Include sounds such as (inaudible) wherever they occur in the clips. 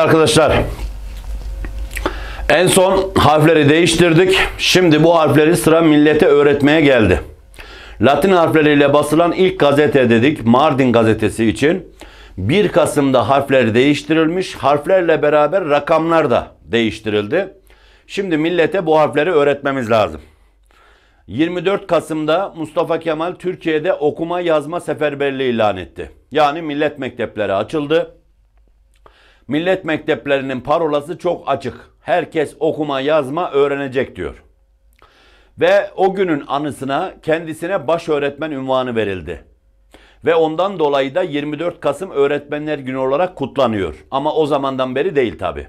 arkadaşlar. En son harfleri değiştirdik. Şimdi bu harfleri sıra millete öğretmeye geldi. Latin harfleriyle basılan ilk gazete dedik. Mardin gazetesi için. 1 Kasım'da harfleri değiştirilmiş. Harflerle beraber rakamlar da değiştirildi. Şimdi millete bu harfleri öğretmemiz lazım. 24 Kasım'da Mustafa Kemal Türkiye'de okuma yazma seferberliği ilan etti. Yani millet mektepleri açıldı. Millet mekteplerinin parolası çok açık. Herkes okuma yazma öğrenecek diyor. Ve o günün anısına kendisine baş öğretmen ünvanı verildi. Ve ondan dolayı da 24 Kasım Öğretmenler Günü olarak kutlanıyor. Ama o zamandan beri değil tabi.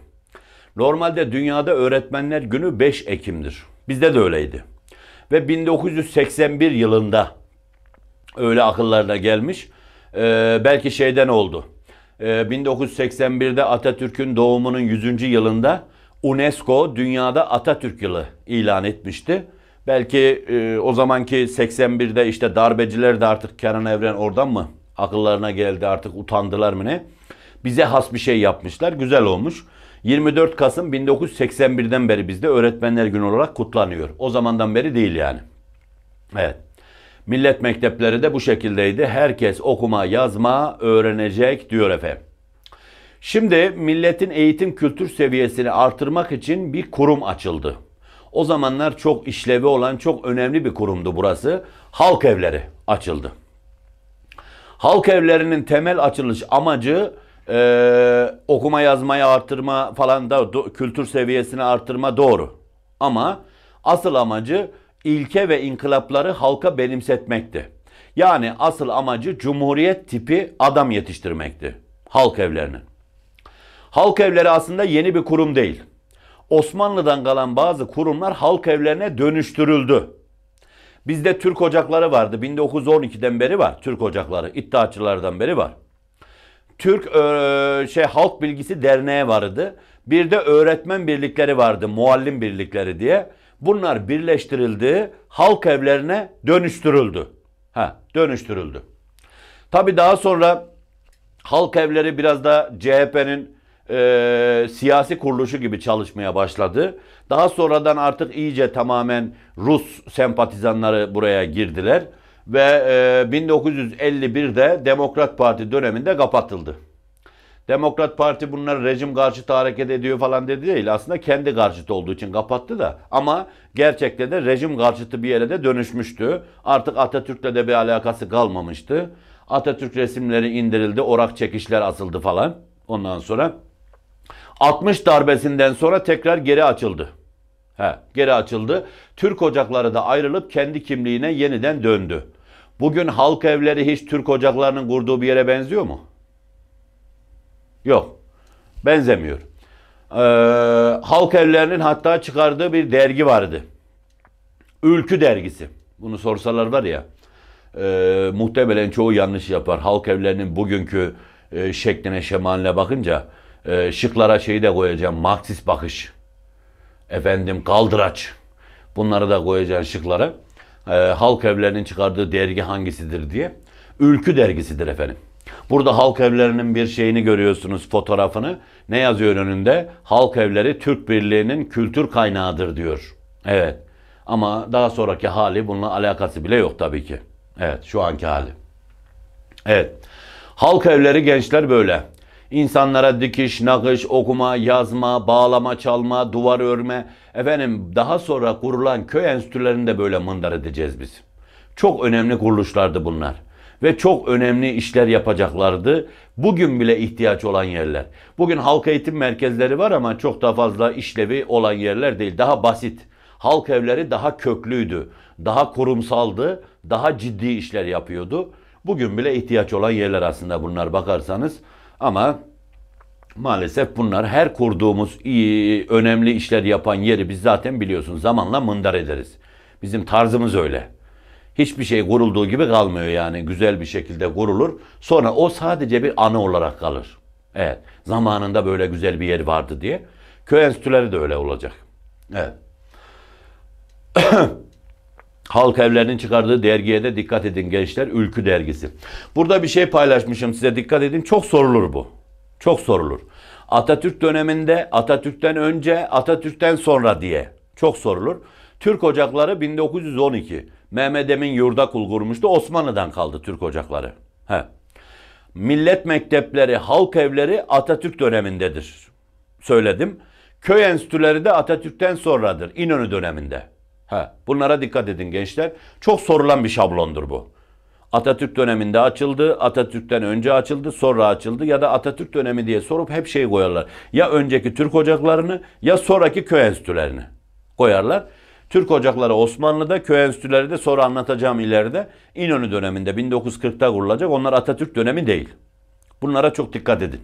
Normalde dünyada Öğretmenler Günü 5 Ekim'dir. Bizde de öyleydi. Ve 1981 yılında öyle akıllarına gelmiş. Ee, belki şeyden oldu. 1981'de ee, Atatürk'ün doğumunun 100. yılında UNESCO dünyada Atatürk yılı ilan etmişti. Belki e, o zamanki 81'de işte darbeciler de artık Kenan Evren oradan mı akıllarına geldi artık utandılar mı ne? Bize has bir şey yapmışlar. Güzel olmuş. 24 Kasım 1981'den beri bizde öğretmenler günü olarak kutlanıyor. O zamandan beri değil yani. Evet. Millet mektepleri de bu şekildeydi. Herkes okuma, yazma öğrenecek diyor efendim. Şimdi milletin eğitim kültür seviyesini artırmak için bir kurum açıldı. O zamanlar çok işlevi olan çok önemli bir kurumdu burası. Halk evleri açıldı. Halk evlerinin temel açılış amacı e, okuma yazmayı artırma falan da do, kültür seviyesini artırma doğru. Ama asıl amacı ilke ve inkılapları halka benimsetmekti. Yani asıl amacı cumhuriyet tipi adam yetiştirmekti. Halk evlerini. Halk evleri aslında yeni bir kurum değil. Osmanlı'dan kalan bazı kurumlar halk evlerine dönüştürüldü. Bizde Türk ocakları vardı. 1912'den beri var Türk ocakları. İttihatçılardan beri var. Türk e, şey Halk Bilgisi Derneği vardı. Bir de öğretmen birlikleri vardı. Muallim birlikleri diye. Bunlar birleştirildi, halk evlerine dönüştürüldü. Ha, dönüştürüldü. Tabii daha sonra halk evleri biraz da CHP'nin e, siyasi kuruluşu gibi çalışmaya başladı. Daha sonradan artık iyice tamamen Rus sempatizanları buraya girdiler ve e, 1951'de Demokrat Parti döneminde kapatıldı. Demokrat Parti bunlar rejim karşıtı hareket ediyor falan dedi değil. Aslında kendi karşıtı olduğu için kapattı da. Ama gerçekte de rejim karşıtı bir yere de dönüşmüştü. Artık Atatürk'le de bir alakası kalmamıştı. Atatürk resimleri indirildi, orak çekişler asıldı falan. Ondan sonra 60 darbesinden sonra tekrar geri açıldı. He, geri açıldı. Türk ocakları da ayrılıp kendi kimliğine yeniden döndü. Bugün halk evleri hiç Türk ocaklarının kurduğu bir yere benziyor mu? Yok. Benzemiyor. Ee, halk evlerinin hatta çıkardığı bir dergi vardı. Ülkü dergisi. Bunu sorsalar var ya. E, muhtemelen çoğu yanlış yapar. Halk evlerinin bugünkü e, şekline şemaline bakınca e, şıklara şeyi de koyacağım. Marksist bakış. Efendim kaldıraç. Bunları da koyacağım şıklara. E, halk evlerinin çıkardığı dergi hangisidir diye. Ülkü dergisidir efendim. Burada halk evlerinin bir şeyini görüyorsunuz fotoğrafını. Ne yazıyor önünde? Halk evleri Türk Birliği'nin kültür kaynağıdır diyor. Evet. Ama daha sonraki hali bununla alakası bile yok tabii ki. Evet şu anki hali. Evet. Halk evleri gençler böyle. İnsanlara dikiş, nakış, okuma, yazma, bağlama, çalma, duvar örme. Efendim daha sonra kurulan köy enstitülerinde böyle mındar edeceğiz biz. Çok önemli kuruluşlardı bunlar ve çok önemli işler yapacaklardı. Bugün bile ihtiyaç olan yerler. Bugün halk eğitim merkezleri var ama çok da fazla işlevi olan yerler değil. Daha basit. Halk evleri daha köklüydü, daha kurumsaldı, daha ciddi işler yapıyordu. Bugün bile ihtiyaç olan yerler aslında bunlar bakarsanız. Ama maalesef bunlar her kurduğumuz iyi, önemli işler yapan yeri biz zaten biliyorsunuz zamanla mındar ederiz. Bizim tarzımız öyle hiçbir şey kurulduğu gibi kalmıyor yani. Güzel bir şekilde kurulur. Sonra o sadece bir anı olarak kalır. Evet. Zamanında böyle güzel bir yer vardı diye. Köy enstitüleri de öyle olacak. Evet. (coughs) Halk evlerinin çıkardığı dergiye de dikkat edin gençler. Ülkü dergisi. Burada bir şey paylaşmışım size dikkat edin. Çok sorulur bu. Çok sorulur. Atatürk döneminde, Atatürk'ten önce, Atatürk'ten sonra diye çok sorulur. Türk Ocakları 1912. Mehmet Emin Yurdakul kurmuştu. Osmanlı'dan kaldı Türk ocakları. He. Millet mektepleri, halk evleri Atatürk dönemindedir. Söyledim. Köy enstitüleri de Atatürk'ten sonradır. İnönü döneminde. He. Bunlara dikkat edin gençler. Çok sorulan bir şablondur bu. Atatürk döneminde açıldı, Atatürk'ten önce açıldı, sonra açıldı ya da Atatürk dönemi diye sorup hep şey koyarlar. Ya önceki Türk ocaklarını ya sonraki köy enstitülerini koyarlar. Türk Ocakları Osmanlı'da, köy enstitüleri de sonra anlatacağım ileride İnönü döneminde 1940'ta kurulacak. Onlar Atatürk dönemi değil. Bunlara çok dikkat edin.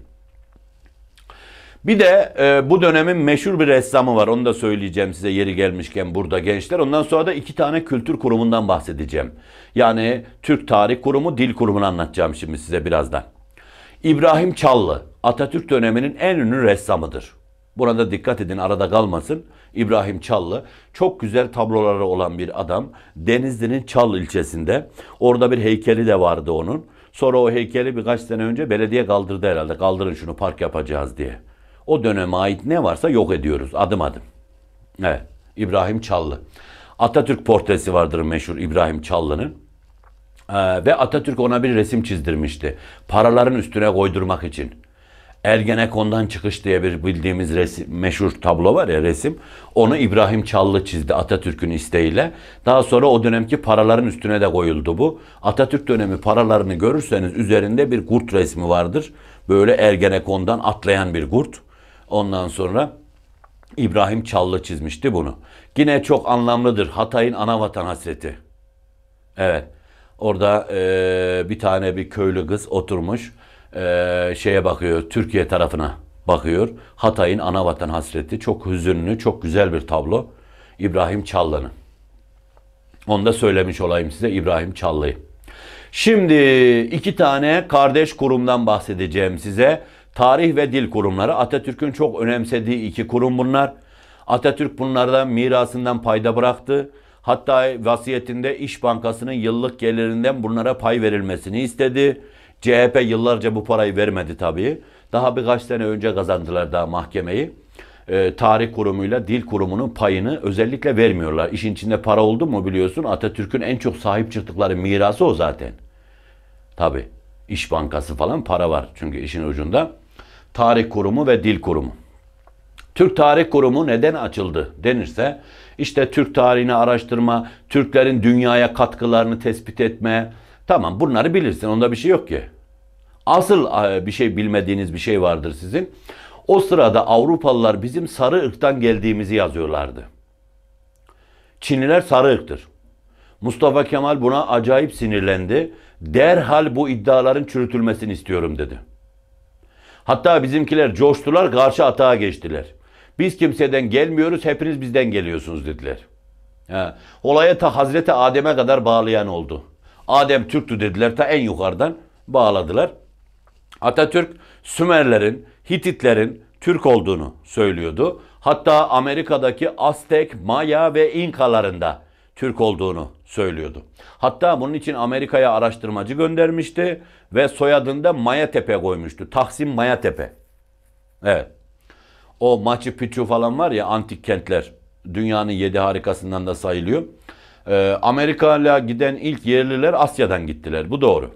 Bir de e, bu dönemin meşhur bir ressamı var. Onu da söyleyeceğim size yeri gelmişken burada gençler. Ondan sonra da iki tane kültür kurumundan bahsedeceğim. Yani Türk Tarih Kurumu, Dil Kurumu'nu anlatacağım şimdi size birazdan. İbrahim Çallı, Atatürk döneminin en ünlü ressamıdır. Burada dikkat edin arada kalmasın. İbrahim Çallı çok güzel tabloları olan bir adam. Denizli'nin Çal ilçesinde. Orada bir heykeli de vardı onun. Sonra o heykeli birkaç sene önce belediye kaldırdı herhalde. Kaldırın şunu park yapacağız diye. O döneme ait ne varsa yok ediyoruz adım adım. Evet İbrahim Çallı. Atatürk portresi vardır meşhur İbrahim Çallı'nın. Ee, ve Atatürk ona bir resim çizdirmişti. Paraların üstüne koydurmak için. Ergenekon'dan çıkış diye bir bildiğimiz resim, meşhur tablo var ya resim. Onu İbrahim Çallı çizdi Atatürk'ün isteğiyle. Daha sonra o dönemki paraların üstüne de koyuldu bu. Atatürk dönemi paralarını görürseniz üzerinde bir kurt resmi vardır. Böyle Ergenekon'dan atlayan bir kurt. Ondan sonra İbrahim Çallı çizmişti bunu. Yine çok anlamlıdır Hatay'ın ana vatan hasreti. Evet. Orada e, bir tane bir köylü kız oturmuş e, şeye bakıyor, Türkiye tarafına bakıyor. Hatay'ın ana vatan hasreti çok hüzünlü, çok güzel bir tablo. İbrahim Çallı'nın. Onu da söylemiş olayım size İbrahim Çallı'yı. Şimdi iki tane kardeş kurumdan bahsedeceğim size. Tarih ve dil kurumları. Atatürk'ün çok önemsediği iki kurum bunlar. Atatürk bunlardan mirasından payda bıraktı. Hatta vasiyetinde İş Bankası'nın yıllık gelirinden bunlara pay verilmesini istedi. CHP yıllarca bu parayı vermedi tabii. Daha birkaç sene önce kazandılar daha mahkemeyi. E, tarih kurumuyla dil kurumunun payını özellikle vermiyorlar. İşin içinde para oldu mu biliyorsun Atatürk'ün en çok sahip çıktıkları mirası o zaten. Tabii. İş Bankası falan para var çünkü işin ucunda. Tarih Kurumu ve Dil Kurumu. Türk Tarih Kurumu neden açıldı denirse işte Türk tarihini araştırma, Türklerin dünyaya katkılarını tespit etme, Tamam bunları bilirsin onda bir şey yok ki. Asıl e, bir şey bilmediğiniz bir şey vardır sizin. O sırada Avrupalılar bizim sarı ırktan geldiğimizi yazıyorlardı. Çinliler sarı ırktır. Mustafa Kemal buna acayip sinirlendi. Derhal bu iddiaların çürütülmesini istiyorum dedi. Hatta bizimkiler coştular karşı atağa geçtiler. Biz kimseden gelmiyoruz hepiniz bizden geliyorsunuz dediler. Ha, Olaya ta Hazreti Adem'e kadar bağlayan oldu. Adem Türk'tü dediler ta en yukarıdan bağladılar. Atatürk Sümerlerin, Hititlerin Türk olduğunu söylüyordu. Hatta Amerika'daki Aztek, Maya ve İnkalarında Türk olduğunu söylüyordu. Hatta bunun için Amerika'ya araştırmacı göndermişti ve soyadında Tepe koymuştu. Tahsin Tepe. Evet. O Machu Picchu falan var ya antik kentler dünyanın yedi harikasından da sayılıyor. Ee, Amerika'ya giden ilk yerliler Asya'dan gittiler. Bu doğru.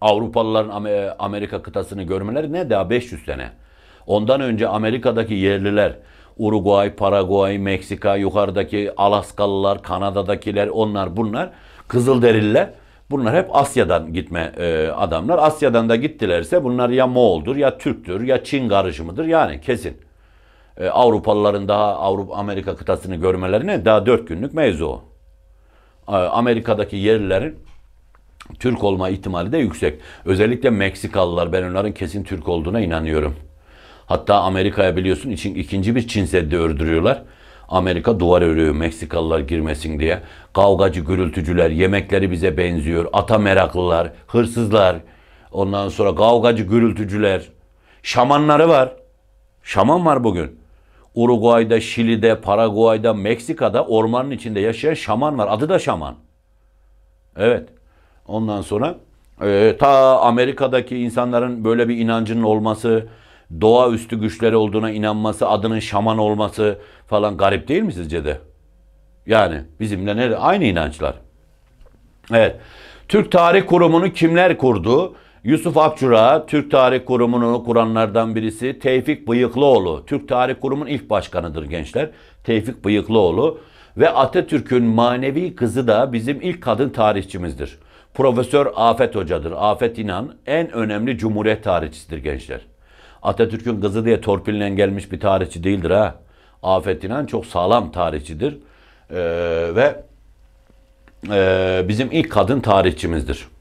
Avrupalıların Amerika kıtasını görmeleri ne daha 500 sene. Ondan önce Amerika'daki yerliler Uruguay, Paraguay, Meksika, yukarıdaki Alaskalılar, Kanada'dakiler onlar bunlar Kızılderililer. Bunlar hep Asya'dan gitme e, adamlar. Asya'dan da gittilerse bunlar ya Moğol'dur ya Türk'tür ya Çin karışımıdır yani kesin. E, Avrupalıların daha Avrupa Amerika kıtasını görmelerine daha dört günlük mevzu o. E, Amerika'daki yerlilerin Türk olma ihtimali de yüksek. Özellikle Meksikalılar ben onların kesin Türk olduğuna inanıyorum. Hatta Amerika'ya biliyorsun için ikinci bir Çin Seddi ördürüyorlar. Amerika duvar örüyor Meksikalılar girmesin diye. Kavgacı gürültücüler, yemekleri bize benziyor. Ata meraklılar, hırsızlar. Ondan sonra kavgacı gürültücüler. Şamanları var. Şaman var bugün. Uruguay'da, Şili'de, Paraguay'da, Meksika'da ormanın içinde yaşayan şaman var. Adı da şaman. Evet. Ondan sonra e, ta Amerika'daki insanların böyle bir inancının olması, doğaüstü güçleri olduğuna inanması, adının şaman olması falan garip değil mi sizce de? Yani bizimle ne aynı inançlar. Evet. Türk Tarih Kurumu'nu kimler kurdu? Yusuf Akçura, Türk Tarih Kurumu'nu kuranlardan birisi. Tevfik Bıyıklıoğlu, Türk Tarih Kurumu'nun ilk başkanıdır gençler. Tevfik Bıyıklıoğlu ve Atatürk'ün manevi kızı da bizim ilk kadın tarihçimizdir. Profesör Afet Hoca'dır. Afet İnan en önemli Cumhuriyet tarihçisidir gençler. Atatürk'ün kızı diye torpille gelmiş bir tarihçi değildir ha. Afet İnan çok sağlam tarihçidir. Ee, ve e, bizim ilk kadın tarihçimizdir.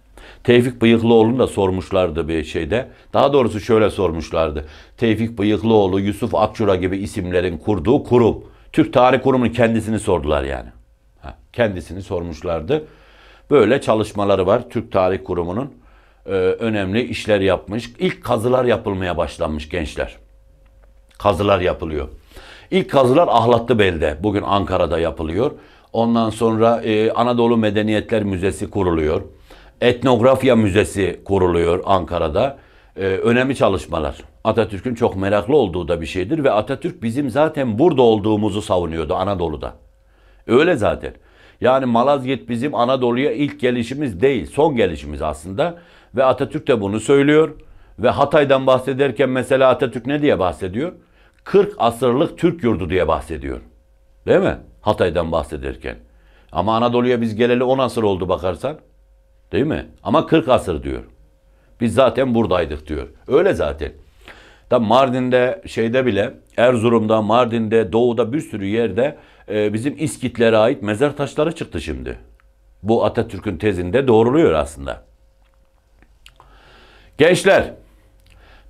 Tevfik Bıyıklıoğlu'nu da sormuşlardı bir şeyde. Daha doğrusu şöyle sormuşlardı. Tevfik Bıyıklıoğlu, Yusuf Akçura gibi isimlerin kurduğu kurum. Türk Tarih Kurumu'nun kendisini sordular yani. Ha, kendisini sormuşlardı. Böyle çalışmaları var Türk Tarih Kurumu'nun. E, önemli işler yapmış. İlk kazılar yapılmaya başlanmış gençler. Kazılar yapılıyor. İlk kazılar ahlatlı Ahlatlıbel'de. Bugün Ankara'da yapılıyor. Ondan sonra e, Anadolu Medeniyetler Müzesi kuruluyor. Etnografya Müzesi kuruluyor Ankara'da. Ee, önemli çalışmalar. Atatürk'ün çok meraklı olduğu da bir şeydir ve Atatürk bizim zaten burada olduğumuzu savunuyordu Anadolu'da. Öyle zaten. Yani Malazgirt bizim Anadolu'ya ilk gelişimiz değil, son gelişimiz aslında ve Atatürk de bunu söylüyor ve Hatay'dan bahsederken mesela Atatürk ne diye bahsediyor? 40 asırlık Türk yurdu diye bahsediyor. Değil mi? Hatay'dan bahsederken. Ama Anadolu'ya biz geleli 10 asır oldu bakarsan. Değil mi? Ama 40 asır diyor. Biz zaten buradaydık diyor. Öyle zaten. Tam Mardin'de şeyde bile Erzurum'da, Mardin'de, Doğu'da bir sürü yerde e, bizim İskitlere ait mezar taşları çıktı şimdi. Bu Atatürk'ün tezinde doğruluyor aslında. Gençler,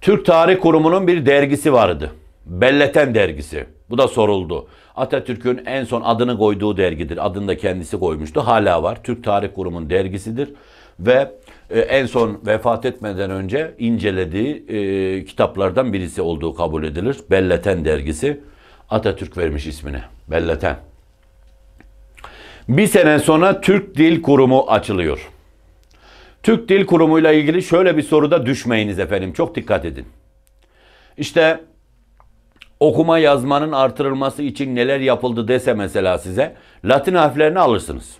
Türk Tarih Kurumu'nun bir dergisi vardı. Belleten dergisi. Bu da soruldu. Atatürk'ün en son adını koyduğu dergidir. Adını da kendisi koymuştu. Hala var. Türk Tarih Kurumu'nun dergisidir. Ve e, en son vefat etmeden önce incelediği e, kitaplardan birisi olduğu kabul edilir. Belleten dergisi. Atatürk vermiş ismini. Belleten. Bir sene sonra Türk Dil Kurumu açılıyor. Türk Dil Kurumu ile ilgili şöyle bir soruda düşmeyiniz efendim. Çok dikkat edin. İşte okuma yazmanın artırılması için neler yapıldı dese mesela size Latin harflerini alırsınız.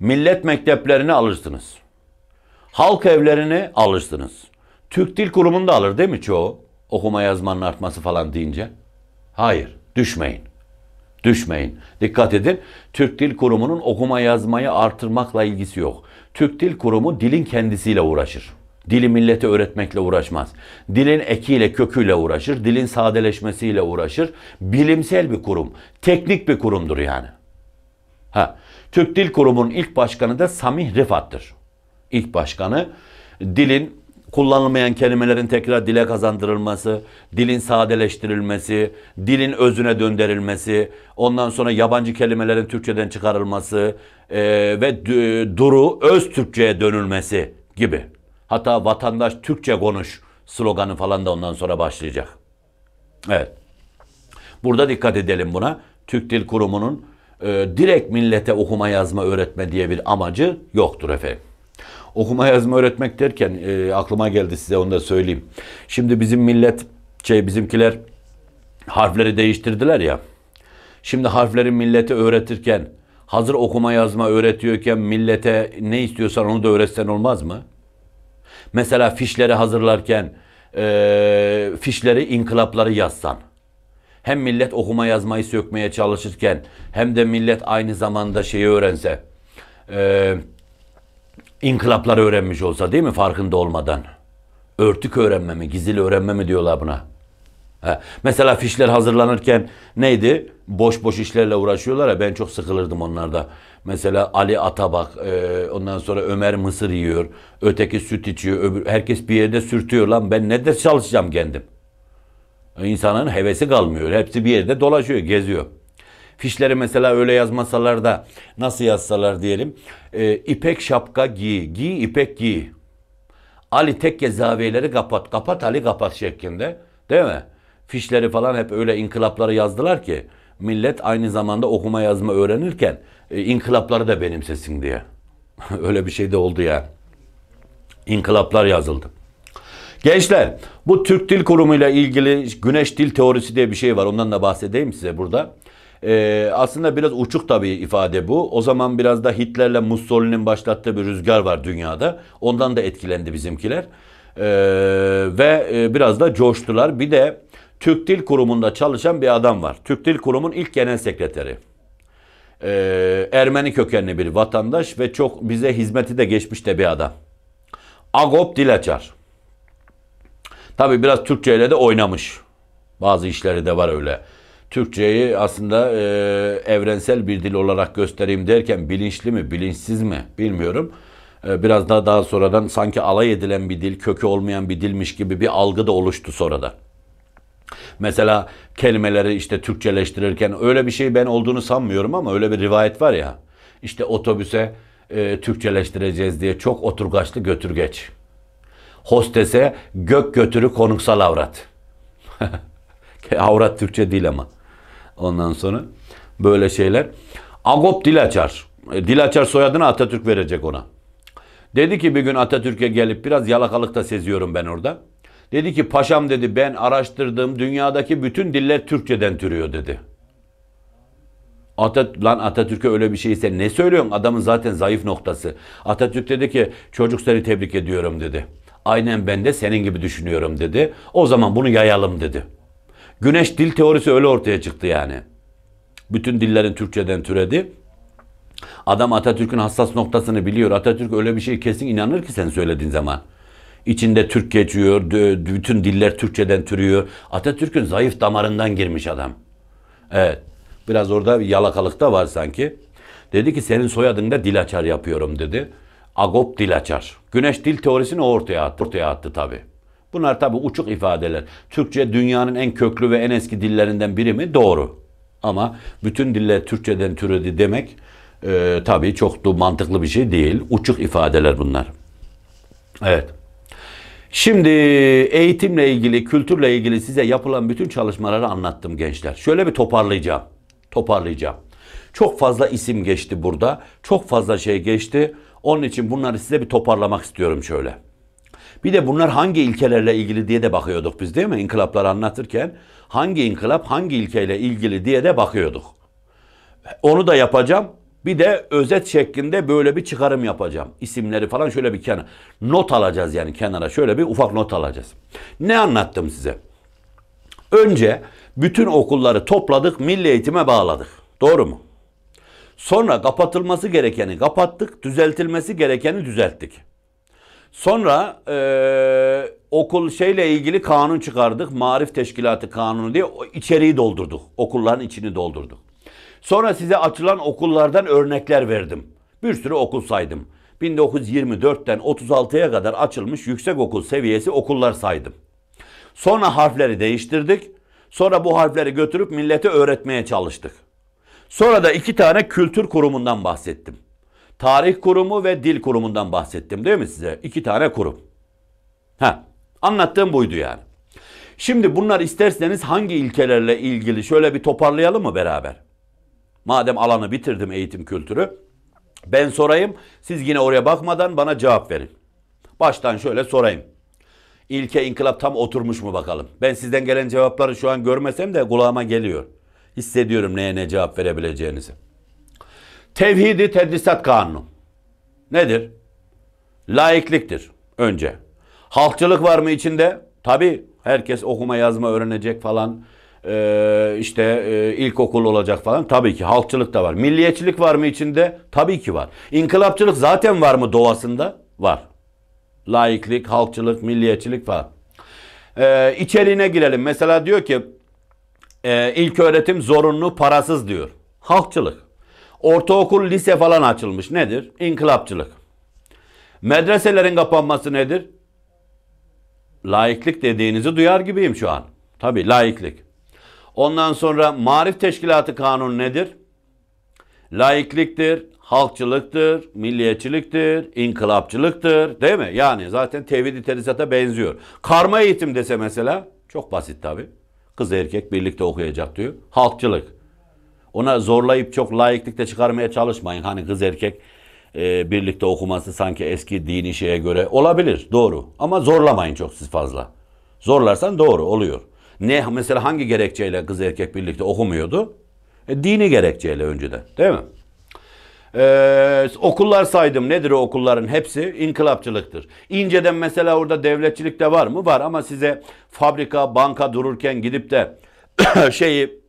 Millet mekteplerini alırsınız. Halk evlerini alırsınız. Türk Dil Kurumu'nda alır değil mi çoğu? Okuma yazmanın artması falan deyince. Hayır, düşmeyin. Düşmeyin. Dikkat edin. Türk Dil Kurumu'nun okuma yazmayı artırmakla ilgisi yok. Türk Dil Kurumu dilin kendisiyle uğraşır. Dili millete öğretmekle uğraşmaz. Dilin ekiyle, köküyle uğraşır. Dilin sadeleşmesiyle uğraşır. Bilimsel bir kurum. Teknik bir kurumdur yani. Ha, Türk Dil Kurumu'nun ilk başkanı da Samih Rifat'tır. İlk başkanı dilin kullanılmayan kelimelerin tekrar dile kazandırılması, dilin sadeleştirilmesi, dilin özüne döndürülmesi, ondan sonra yabancı kelimelerin Türkçeden çıkarılması e, ve duru öz Türkçe'ye dönülmesi gibi. Hatta vatandaş Türkçe konuş sloganı falan da ondan sonra başlayacak. Evet. Burada dikkat edelim buna. Türk Dil Kurumu'nun e, direkt millete okuma yazma öğretme diye bir amacı yoktur efendim. Okuma yazma öğretmek derken e, aklıma geldi size onu da söyleyeyim. Şimdi bizim millet şey bizimkiler harfleri değiştirdiler ya. Şimdi harfleri millete öğretirken hazır okuma yazma öğretiyorken millete ne istiyorsan onu da öğretsen olmaz mı? Mesela fişleri hazırlarken e, fişleri, inkılapları yazsan. Hem millet okuma yazmayı sökmeye çalışırken hem de millet aynı zamanda şeyi öğrense. E, inkılapları öğrenmiş olsa değil mi farkında olmadan? Örtük öğrenme mi, gizli öğrenme mi diyorlar buna. Ha. Mesela fişler hazırlanırken neydi? Boş boş işlerle uğraşıyorlar ya ben çok sıkılırdım onlarda. Mesela Ali Atabak, e, ondan sonra Ömer mısır yiyor, öteki süt içiyor, öbür, herkes bir yerde sürtüyor lan ben ne de çalışacağım kendim. İnsanın hevesi kalmıyor. Hepsi bir yerde dolaşıyor, geziyor. Fişleri mesela öyle yazmasalar da nasıl yazsalar diyelim. E, ipek şapka giy, giy ipek giy. Ali tekke zaviyeleri kapat, kapat Ali kapat şeklinde. Değil mi? Fişleri falan hep öyle inkılapları yazdılar ki millet aynı zamanda okuma yazma öğrenirken e, inkılapları da benimsesin diye. (laughs) Öyle bir şey de oldu ya. İnkılaplar yazıldı. Gençler bu Türk Dil Kurumu ile ilgili güneş dil teorisi diye bir şey var. Ondan da bahsedeyim size burada. Ee, aslında biraz uçuk tabii ifade bu. O zaman biraz da Hitler'le Mussolini'nin başlattığı bir rüzgar var dünyada. Ondan da etkilendi bizimkiler. Ee, ve e, biraz da coştular. Bir de Türk Dil Kurumu'nda çalışan bir adam var. Türk Dil Kurumu'nun ilk genel sekreteri e, Ermeni kökenli bir vatandaş ve çok bize hizmeti de geçmişte bir adam. Agop Dilaçar. Tabii biraz Türkçe ile de oynamış. Bazı işleri de var öyle. Türkçeyi aslında e, evrensel bir dil olarak göstereyim derken bilinçli mi, bilinçsiz mi bilmiyorum. E, biraz daha daha sonradan sanki alay edilen bir dil, kökü olmayan bir dilmiş gibi bir algı da oluştu sonradan. Mesela kelimeleri işte Türkçeleştirirken öyle bir şey ben olduğunu sanmıyorum ama öyle bir rivayet var ya. İşte otobüse e, Türkçeleştireceğiz diye çok oturgaçlı götür geç. Hostese gök götürü konuksal avrat. (laughs) avrat Türkçe değil ama. Ondan sonra böyle şeyler. Agop dil açar, e, dil açar soyadını Atatürk verecek ona. Dedi ki bir gün Atatürk'e gelip biraz yalakalık da seziyorum ben orada. Dedi ki paşam dedi ben araştırdığım dünyadaki bütün diller Türkçeden türüyor dedi. Atat lan Atatürk'e öyle bir şeyse ne söylüyorsun? Adamın zaten zayıf noktası. Atatürk dedi ki çocuk seni tebrik ediyorum dedi. Aynen ben de senin gibi düşünüyorum dedi. O zaman bunu yayalım dedi. Güneş dil teorisi öyle ortaya çıktı yani. Bütün dillerin Türkçeden türedi. Adam Atatürk'ün hassas noktasını biliyor. Atatürk öyle bir şey kesin inanır ki sen söylediğin zaman. İçinde Türk geçiyor, bütün diller Türkçeden türüyor. Atatürk'ün zayıf damarından girmiş adam. Evet, biraz orada bir yalakalık da var sanki. Dedi ki senin soyadında dil açar yapıyorum dedi. Agop dil açar. Güneş dil teorisini ortaya attı, ortaya attı tabii. Bunlar tabi uçuk ifadeler. Türkçe dünyanın en köklü ve en eski dillerinden biri mi? Doğru. Ama bütün diller Türkçeden türedi demek e, tabii çok da mantıklı bir şey değil. Uçuk ifadeler bunlar. Evet. Şimdi eğitimle ilgili, kültürle ilgili size yapılan bütün çalışmaları anlattım gençler. Şöyle bir toparlayacağım. Toparlayacağım. Çok fazla isim geçti burada. Çok fazla şey geçti. Onun için bunları size bir toparlamak istiyorum şöyle. Bir de bunlar hangi ilkelerle ilgili diye de bakıyorduk biz değil mi? İnkılapları anlatırken hangi inkılap hangi ilkeyle ilgili diye de bakıyorduk. Onu da yapacağım. Bir de özet şeklinde böyle bir çıkarım yapacağım. İsimleri falan şöyle bir kenara. Not alacağız yani kenara. Şöyle bir ufak not alacağız. Ne anlattım size? Önce bütün okulları topladık, milli eğitime bağladık. Doğru mu? Sonra kapatılması gerekeni kapattık, düzeltilmesi gerekeni düzelttik. Sonra e, okul şeyle ilgili kanun çıkardık. Marif Teşkilatı Kanunu diye içeriği doldurduk. Okulların içini doldurduk. Sonra size açılan okullardan örnekler verdim. Bir sürü okul saydım. 1924'ten 36'ya kadar açılmış yüksek okul seviyesi okullar saydım. Sonra harfleri değiştirdik. Sonra bu harfleri götürüp millete öğretmeye çalıştık. Sonra da iki tane kültür kurumundan bahsettim. Tarih kurumu ve dil kurumundan bahsettim değil mi size? İki tane kurum. Ha, anlattığım buydu yani. Şimdi bunlar isterseniz hangi ilkelerle ilgili şöyle bir toparlayalım mı beraber? Madem alanı bitirdim eğitim kültürü. Ben sorayım. Siz yine oraya bakmadan bana cevap verin. Baştan şöyle sorayım. İlke inkılap tam oturmuş mu bakalım? Ben sizden gelen cevapları şu an görmesem de kulağıma geliyor. Hissediyorum neye ne cevap verebileceğinizi. Tevhidi tedrisat kanunu. Nedir? Laikliktir önce. Halkçılık var mı içinde? Tabi herkes okuma yazma öğrenecek falan e, işte e, ilkokul olacak falan. Tabii ki halkçılık da var. Milliyetçilik var mı içinde? Tabii ki var. İnkılapçılık zaten var mı doğasında? Var. Laiklik, halkçılık, milliyetçilik falan. E, girelim. Mesela diyor ki e, ilk öğretim zorunlu parasız diyor. Halkçılık. Ortaokul, lise falan açılmış. Nedir? İnkılapçılık. Medreselerin kapanması nedir? Laiklik dediğinizi duyar gibiyim şu an. Tabii laiklik. Ondan sonra marif teşkilatı kanunu nedir? Laikliktir, halkçılıktır, milliyetçiliktir, inkılapçılıktır değil mi? Yani zaten tevhid-i terisata benziyor. Karma eğitim dese mesela çok basit tabi. Kız erkek birlikte okuyacak diyor. Halkçılık. Ona zorlayıp çok laiklikte çıkarmaya çalışmayın. Hani kız erkek e, birlikte okuması sanki eski dini şeye göre olabilir. Doğru. Ama zorlamayın çok siz fazla. Zorlarsan doğru oluyor. Ne mesela hangi gerekçeyle kız erkek birlikte okumuyordu? E, dini gerekçeyle önceden değil mi? Ee, okullar saydım. Nedir o okulların hepsi? İnkılapçılıktır. İnceden mesela orada devletçilik de var mı? Var ama size fabrika, banka dururken gidip de (clears throat) şeyi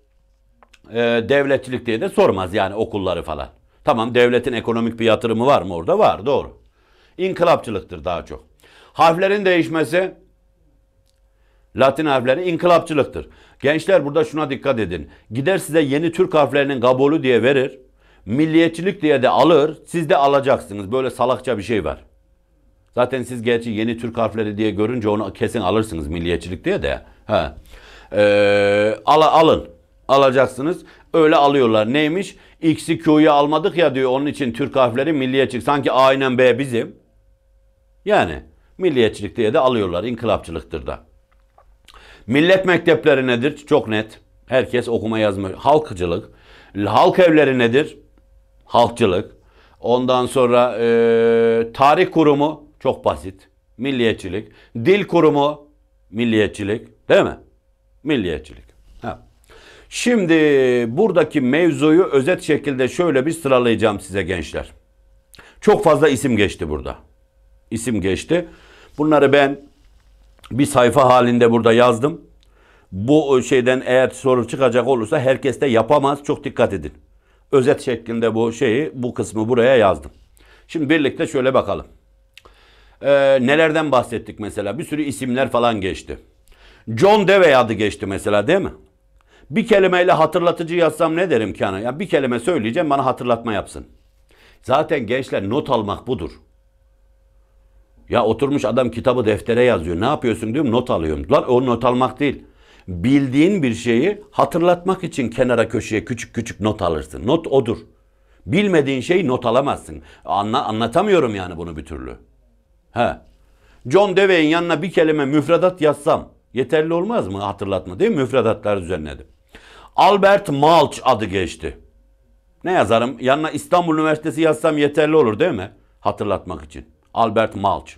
e, devletçilik diye de sormaz yani okulları falan. Tamam devletin ekonomik bir yatırımı var mı orada? Var doğru. İnkılapçılıktır daha çok. Harflerin değişmesi Latin harfleri inkılapçılıktır. Gençler burada şuna dikkat edin. Gider size yeni Türk harflerinin kabulü diye verir. Milliyetçilik diye de alır. Siz de alacaksınız. Böyle salakça bir şey var. Zaten siz gerçi yeni Türk harfleri diye görünce onu kesin alırsınız milliyetçilik diye de. Ha. Ee, al, alın. Alacaksınız. Öyle alıyorlar. Neymiş? X'i Q'yu almadık ya diyor. Onun için Türk harfleri milliyetçilik. Sanki aynen B bizim. Yani milliyetçilik diye de alıyorlar. İnkılapçılıktır da. Millet mektepleri nedir? Çok net. Herkes okuma yazma. Halkçılık. Halk evleri nedir? Halkçılık. Ondan sonra e, tarih kurumu çok basit. Milliyetçilik. Dil kurumu milliyetçilik. Değil mi? Milliyetçilik. Ha. Şimdi buradaki mevzuyu özet şekilde şöyle bir sıralayacağım size gençler. Çok fazla isim geçti burada. İsim geçti. Bunları ben bir sayfa halinde burada yazdım. Bu şeyden eğer soru çıkacak olursa herkes de yapamaz. Çok dikkat edin. Özet şeklinde bu şeyi, bu kısmı buraya yazdım. Şimdi birlikte şöyle bakalım. Ee, nelerden bahsettik mesela? Bir sürü isimler falan geçti. John Dewey adı geçti mesela değil mi? Bir kelimeyle hatırlatıcı yazsam ne derim ki ana? Yani bir kelime söyleyeceğim bana hatırlatma yapsın. Zaten gençler not almak budur. Ya oturmuş adam kitabı deftere yazıyor. Ne yapıyorsun diyorum not alıyorum. Lan o not almak değil. Bildiğin bir şeyi hatırlatmak için kenara köşeye küçük küçük not alırsın. Not odur. Bilmediğin şeyi not alamazsın. Anla, anlatamıyorum yani bunu bir türlü. He. John Dewey'in yanına bir kelime müfredat yazsam yeterli olmaz mı hatırlatma değil mi? Müfredatlar düzenledim. Albert Malch adı geçti. Ne yazarım? Yanına İstanbul Üniversitesi yazsam yeterli olur değil mi? Hatırlatmak için. Albert Malch.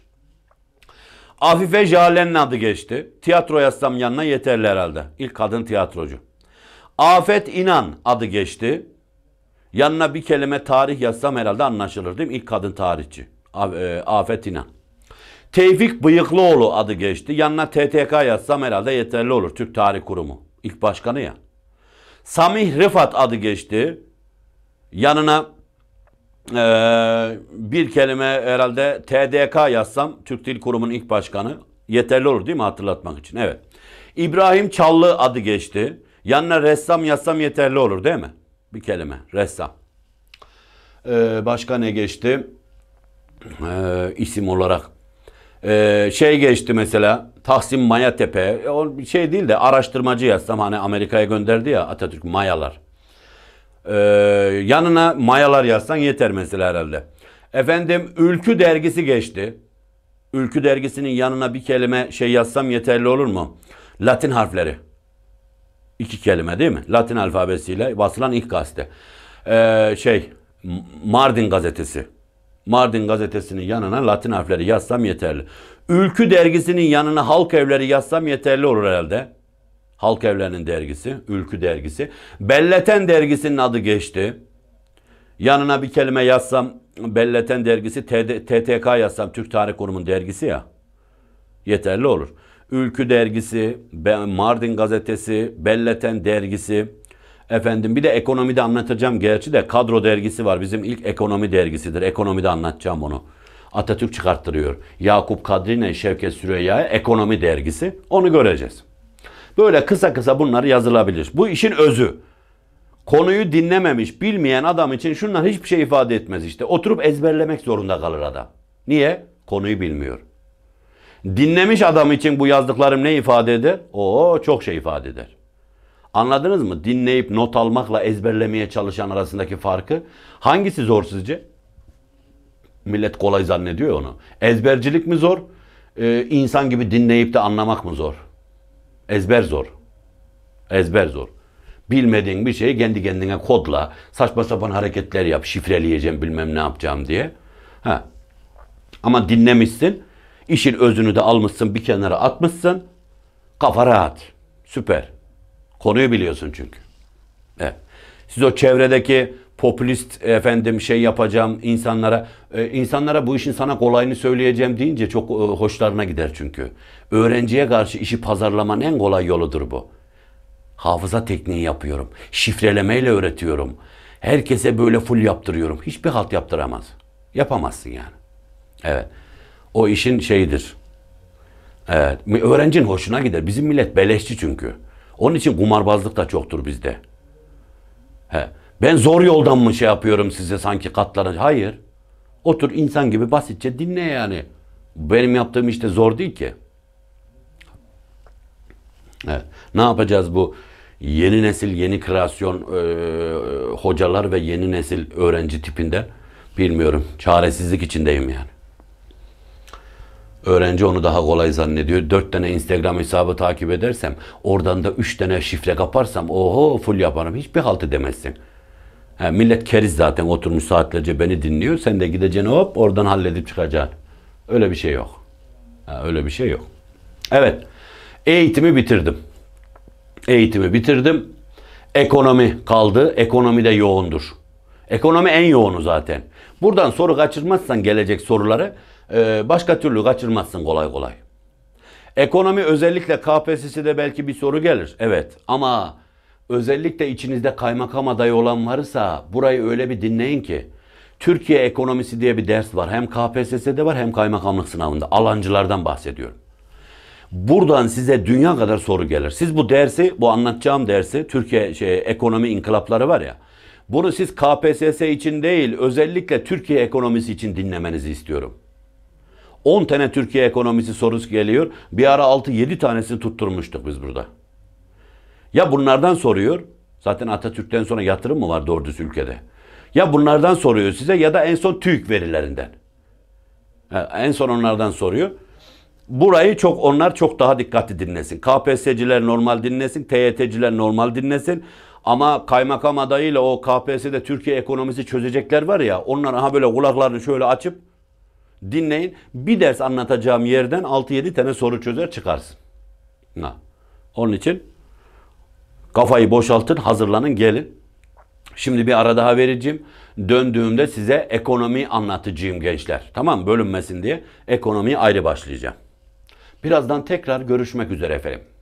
Afife Jale'nin adı geçti. Tiyatro yazsam yanına yeterli herhalde. İlk kadın tiyatrocu. Afet İnan adı geçti. Yanına bir kelime tarih yazsam herhalde anlaşılır değil mi? İlk kadın tarihçi. E, Afet İnan. Tevfik Bıyıklıoğlu adı geçti. Yanına TTK yazsam herhalde yeterli olur. Türk Tarih Kurumu. İlk başkanı ya. Samih Rıfat adı geçti. Yanına ee, bir kelime herhalde TDK yazsam Türk Dil Kurumu'nun ilk başkanı yeterli olur değil mi hatırlatmak için? Evet. İbrahim Çallı adı geçti. Yanına ressam yazsam yeterli olur değil mi? Bir kelime ressam. Ee, başka ne geçti? Ee, isim olarak. Ee, şey geçti mesela Tahsin Mayatepe. O şey değil de araştırmacı yazsam hani Amerika'ya gönderdi ya Atatürk Mayalar. Ee, yanına mayalar yazsan yeter mesela herhalde. Efendim Ülkü dergisi geçti. Ülkü dergisinin yanına bir kelime şey yazsam yeterli olur mu? Latin harfleri. İki kelime değil mi? Latin alfabesiyle basılan ilk gazete. Ee, şey Mardin gazetesi. Mardin gazetesinin yanına Latin harfleri yazsam yeterli. Ülkü dergisinin yanına halk evleri yazsam yeterli olur herhalde. Halk Evlerinin dergisi, Ülkü dergisi. Belleten dergisinin adı geçti. Yanına bir kelime yazsam Belleten dergisi, TTK yazsam Türk Tarih Kurumu'nun dergisi ya. Yeterli olur. Ülkü dergisi, Mardin gazetesi, Belleten dergisi. Efendim bir de ekonomide anlatacağım gerçi de kadro dergisi var. Bizim ilk ekonomi dergisidir. Ekonomide anlatacağım onu. Atatürk çıkarttırıyor. Yakup Kadrine, Şevket Süreyya'ya ekonomi dergisi. Onu göreceğiz. Böyle kısa kısa bunları yazılabilir. Bu işin özü. Konuyu dinlememiş, bilmeyen adam için şunlar hiçbir şey ifade etmez işte. Oturup ezberlemek zorunda kalır adam. Niye? Konuyu bilmiyor. Dinlemiş adam için bu yazdıklarım ne ifade eder? Oo çok şey ifade eder. Anladınız mı? Dinleyip not almakla ezberlemeye çalışan arasındaki farkı. Hangisi zor sizce? Millet kolay zannediyor onu. Ezbercilik mi zor? Ee, insan gibi dinleyip de anlamak mı zor? Ezber zor. Ezber zor. Bilmediğin bir şeyi kendi kendine kodla. Saçma sapan hareketler yap. Şifreleyeceğim bilmem ne yapacağım diye. Ha. Ama dinlemişsin. İşin özünü de almışsın bir kenara atmışsın. Kafa rahat. Süper. Konuyu biliyorsun çünkü. Evet. Siz o çevredeki popülist efendim şey yapacağım insanlara e, insanlara bu işin sana kolayını söyleyeceğim deyince çok e, hoşlarına gider çünkü. Öğrenciye karşı işi pazarlamanın en kolay yoludur bu. Hafıza tekniği yapıyorum. Şifrelemeyle öğretiyorum. Herkese böyle full yaptırıyorum. Hiçbir halt yaptıramaz. Yapamazsın yani. Evet. O işin şeyidir. Evet. Öğrencinin hoşuna gider. Bizim millet beleşçi çünkü. Onun için kumarbazlık da çoktur bizde. He. Ben zor yoldan mı şey yapıyorum size sanki katlanacak? Hayır. Otur insan gibi basitçe dinle yani. Benim yaptığım işte zor değil ki. Evet. Ne yapacağız bu yeni nesil, yeni kreasyon e, e, hocalar ve yeni nesil öğrenci tipinde? Bilmiyorum. Çaresizlik içindeyim yani. Öğrenci onu daha kolay zannediyor. Dört tane Instagram hesabı takip edersem, oradan da üç tane şifre kaparsam, oho full yaparım. Hiçbir halt edemezsin. He, millet keriz zaten oturmuş saatlerce beni dinliyor. Sen de gideceksin hop oradan halledip çıkacaksın. Öyle bir şey yok. He, öyle bir şey yok. Evet. Eğitimi bitirdim. Eğitimi bitirdim. Ekonomi kaldı. Ekonomi de yoğundur. Ekonomi en yoğunu zaten. Buradan soru kaçırmazsan gelecek soruları e, başka türlü kaçırmazsın kolay kolay. Ekonomi özellikle KPSS'de belki bir soru gelir. Evet ama Özellikle içinizde kaymakam adayı olan varsa burayı öyle bir dinleyin ki. Türkiye ekonomisi diye bir ders var. Hem KPSS'de var hem kaymakamlık sınavında. Alancılardan bahsediyorum. Buradan size dünya kadar soru gelir. Siz bu dersi, bu anlatacağım dersi, Türkiye şey, ekonomi inkılapları var ya. Bunu siz KPSS için değil, özellikle Türkiye ekonomisi için dinlemenizi istiyorum. 10 tane Türkiye ekonomisi sorusu geliyor. Bir ara 6-7 tanesini tutturmuştuk biz burada. Ya bunlardan soruyor. Zaten Atatürk'ten sonra yatırım mı var doğru düz ülkede? Ya bunlardan soruyor size ya da en son TÜİK verilerinden. en son onlardan soruyor. Burayı çok onlar çok daha dikkatli dinlesin. KPSS'ciler normal dinlesin, TYT'ciler normal dinlesin. Ama kaymakam adayıyla o KPSS'de Türkiye ekonomisi çözecekler var ya onlar ha böyle kulaklarını şöyle açıp dinleyin. Bir ders anlatacağım yerden 6-7 tane soru çözer çıkarsın. Ha. Onun için Kafayı boşaltın, hazırlanın, gelin. Şimdi bir ara daha vereceğim. Döndüğümde size ekonomi anlatacağım gençler. Tamam bölünmesin diye ekonomiyi ayrı başlayacağım. Birazdan tekrar görüşmek üzere efendim.